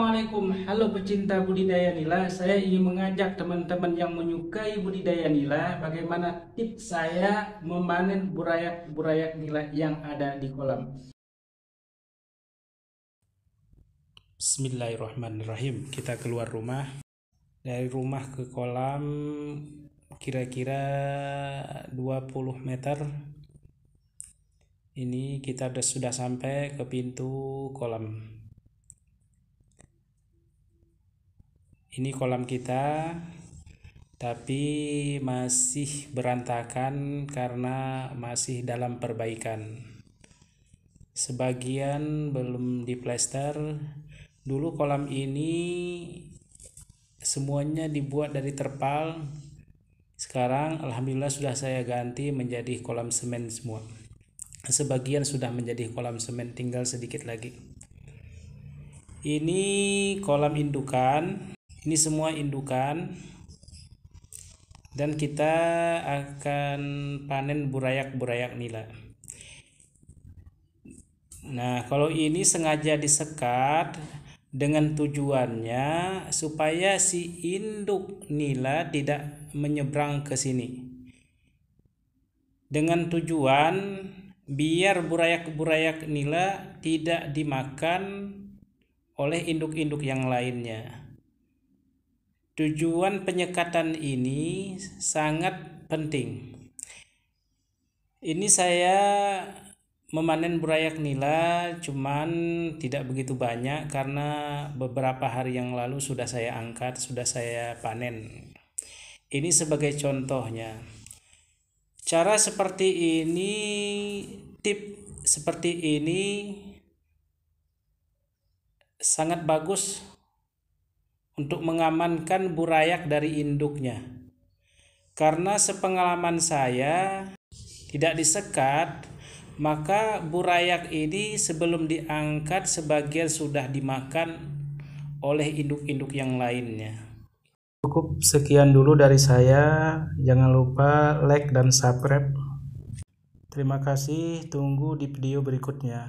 Assalamualaikum, halo pecinta budidaya nila. Saya ingin mengajak teman-teman yang menyukai budidaya nila bagaimana tips saya memanen burayak-burayak nila yang ada di kolam. Bismillahirrahmanirrahim. Kita keluar rumah. Dari rumah ke kolam kira-kira 20 meter. Ini kita sudah sampai ke pintu kolam ini kolam kita tapi masih berantakan karena masih dalam perbaikan sebagian belum diplester dulu kolam ini semuanya dibuat dari terpal sekarang alhamdulillah sudah saya ganti menjadi kolam semen semua sebagian sudah menjadi kolam semen tinggal sedikit lagi ini kolam indukan ini semua indukan dan kita akan panen burayak-burayak nila nah kalau ini sengaja disekat dengan tujuannya supaya si induk nila tidak menyeberang ke sini dengan tujuan biar burayak-burayak nila tidak dimakan oleh induk-induk yang lainnya. Tujuan penyekatan ini sangat penting. Ini saya memanen burayak nila cuman tidak begitu banyak karena beberapa hari yang lalu sudah saya angkat, sudah saya panen. Ini sebagai contohnya. Cara seperti ini, tip seperti ini sangat bagus untuk mengamankan burayak dari induknya. Karena sepengalaman saya tidak disekat, maka burayak ini sebelum diangkat sebagian sudah dimakan oleh induk-induk yang lainnya. Cukup sekian dulu dari saya. Jangan lupa like dan subscribe. Terima kasih, tunggu di video berikutnya.